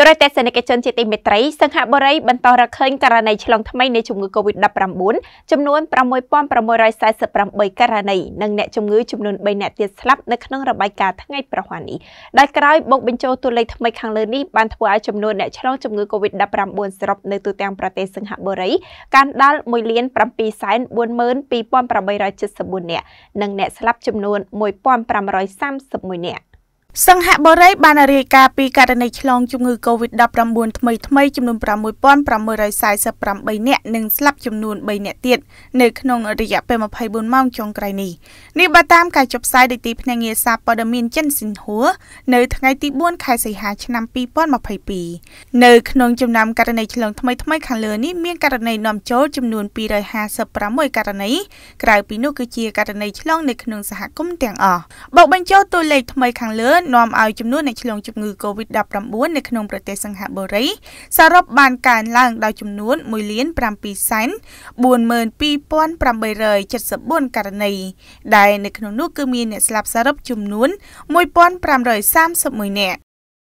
ទរទេសនិកជនជាទីមេត្រីសង្ហបុរីបន្តរកឃើញករណីឆ្លងថ្មីនៃជំងឺ Covid-19 ចំនួន6648ករណីនិងអ្នកជំងឺចំនួន3អ្នកទៀតស្លាប់នៅក្នុងរបាយការណ៍ថ្ងៃប្រហ័ននេះដែលក្រោយបូកបញ្ចូលតួលេខថ្មីខាងលើនេះបានធ្វើឲ្យចំនួនអ្នកឆ្លងជំងឺ Covid-19 សរុបនៅទូទាំងប្រទេសសង្ហបុរីកើនដល់1.742,874នាក់និងអ្នកស្លាប់ចំនួន1531នាក់សង្ហបុរីបានរាយការណ៍ពីករណីឆ្លងជំងឺ Covid-19 ថ្មីថ្មីចំនួន6548នាក់និងស្លាប់ចំនួន3នាក់ទៀតនៅក្នុងរយៈពេល24ម៉ោងចុងក្រោយនេះនេះបើតាមការចុះផ្សាយដោយទីភ្នាក់ងារសារព័ត៌មានចិនស៊ីនហួរនៅថ្ងៃទី4ខែសីហាឆ្នាំ2022នៅក្នុងចំណោមករណីឆ្លងថ្មីថ្មីខាងលើនេះមានករណីនាំចូលចំនួន256ករណីក្រៅពីនោះគឺជាករណីឆ្លងនៅក្នុងសហគមន៍ទាំងអស់បូកបញ្ចូលតួលេខថ្មីខាងលើនាំឲ្យចំនួនអ្នកឆ្លងជំងឺ Covid-19 នៅក្នុងប្រទេសសិង្ហបុរីសរុបបានកើនឡើងដល់ចំនួន1,742,874ករណីដែលនៅក្នុងនោះគឺមានអ្នកស្លាប់សរុបចំនួន1531នាក់